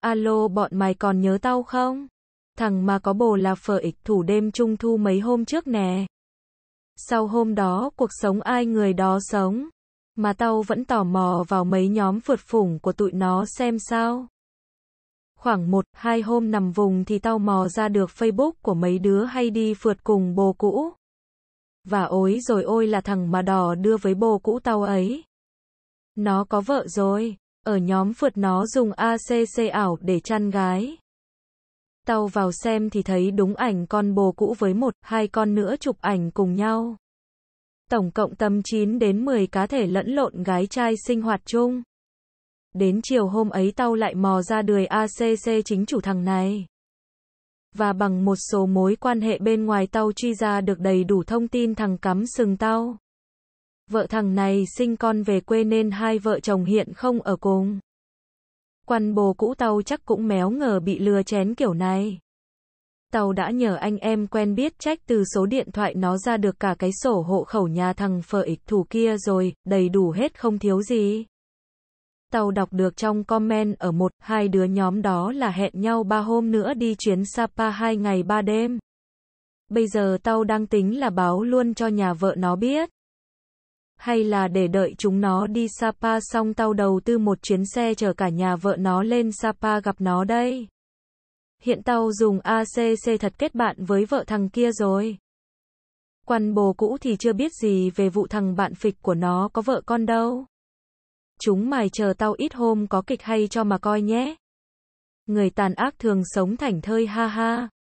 Alo bọn mày còn nhớ tao không? Thằng mà có bồ là phở ịch thủ đêm trung thu mấy hôm trước nè. Sau hôm đó cuộc sống ai người đó sống. Mà tao vẫn tò mò vào mấy nhóm vượt phủng của tụi nó xem sao. Khoảng một, hai hôm nằm vùng thì tao mò ra được Facebook của mấy đứa hay đi phượt cùng bồ cũ. Và ối rồi ôi là thằng mà đỏ đưa với bồ cũ tao ấy. Nó có vợ rồi. Ở nhóm phượt nó dùng ACC ảo để chăn gái. Tao vào xem thì thấy đúng ảnh con bồ cũ với một, hai con nữa chụp ảnh cùng nhau. Tổng cộng tầm 9 đến 10 cá thể lẫn lộn gái trai sinh hoạt chung. Đến chiều hôm ấy tao lại mò ra đười ACC chính chủ thằng này. Và bằng một số mối quan hệ bên ngoài tao truy ra được đầy đủ thông tin thằng cắm sừng tao vợ thằng này sinh con về quê nên hai vợ chồng hiện không ở cùng. Quan bồ cũ tàu chắc cũng méo ngờ bị lừa chén kiểu này. Tàu đã nhờ anh em quen biết trách từ số điện thoại nó ra được cả cái sổ hộ khẩu nhà thằng phở ịch thủ kia rồi, đầy đủ hết không thiếu gì. Tàu đọc được trong comment ở một, hai đứa nhóm đó là hẹn nhau ba hôm nữa đi chuyến Sapa hai ngày ba đêm. Bây giờ tàu đang tính là báo luôn cho nhà vợ nó biết hay là để đợi chúng nó đi Sapa xong tao đầu tư một chuyến xe chở cả nhà vợ nó lên Sapa gặp nó đây. Hiện tao dùng ACC thật kết bạn với vợ thằng kia rồi. Quan bồ cũ thì chưa biết gì về vụ thằng bạn phịch của nó có vợ con đâu. Chúng mày chờ tao ít hôm có kịch hay cho mà coi nhé. Người tàn ác thường sống thảnh thơi ha ha.